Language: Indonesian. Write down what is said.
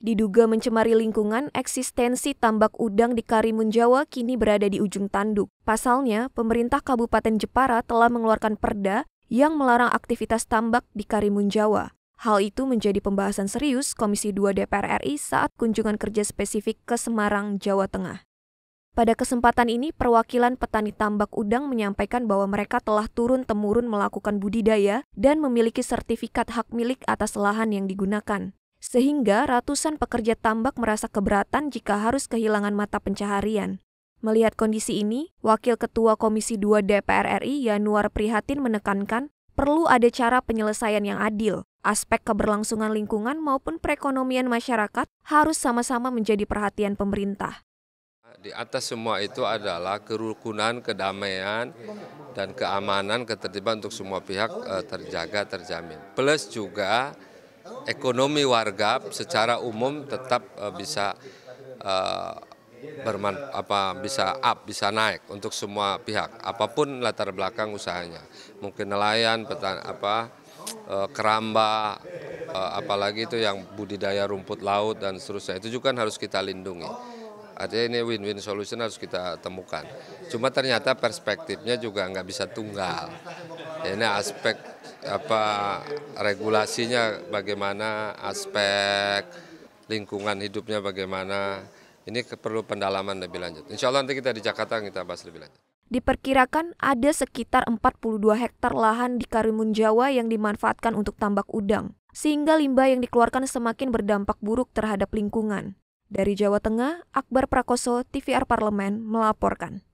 Diduga mencemari lingkungan, eksistensi tambak udang di Karimun Jawa kini berada di ujung tanduk. Pasalnya, pemerintah Kabupaten Jepara telah mengeluarkan perda yang melarang aktivitas tambak di Karimun Jawa. Hal itu menjadi pembahasan serius Komisi 2 DPR RI saat kunjungan kerja spesifik ke Semarang, Jawa Tengah. Pada kesempatan ini, perwakilan petani tambak udang menyampaikan bahwa mereka telah turun-temurun melakukan budidaya dan memiliki sertifikat hak milik atas lahan yang digunakan sehingga ratusan pekerja tambak merasa keberatan jika harus kehilangan mata pencaharian. Melihat kondisi ini, Wakil Ketua Komisi 2 DPR RI Yanuar Prihatin menekankan perlu ada cara penyelesaian yang adil. Aspek keberlangsungan lingkungan maupun perekonomian masyarakat harus sama-sama menjadi perhatian pemerintah. Di atas semua itu adalah kerukunan, kedamaian, dan keamanan, ketertiban untuk semua pihak eh, terjaga, terjamin. Plus juga ekonomi warga secara umum tetap uh, bisa uh, berman apa bisa up bisa naik untuk semua pihak apapun latar belakang usahanya mungkin nelayan petan apa uh, keramba uh, apalagi itu yang budidaya rumput laut dan seterusnya itu juga kan harus kita lindungi artinya ini win-win solution harus kita temukan cuma ternyata perspektifnya juga nggak bisa tunggal ini aspek apa regulasinya bagaimana, aspek lingkungan hidupnya bagaimana. Ini perlu pendalaman lebih lanjut. Insya Allah nanti kita di Jakarta kita bahas lebih lanjut. Diperkirakan ada sekitar 42 hektar lahan di Karimun Jawa yang dimanfaatkan untuk tambak udang, sehingga limbah yang dikeluarkan semakin berdampak buruk terhadap lingkungan. Dari Jawa Tengah, Akbar Prakoso, TVR Parlemen, melaporkan.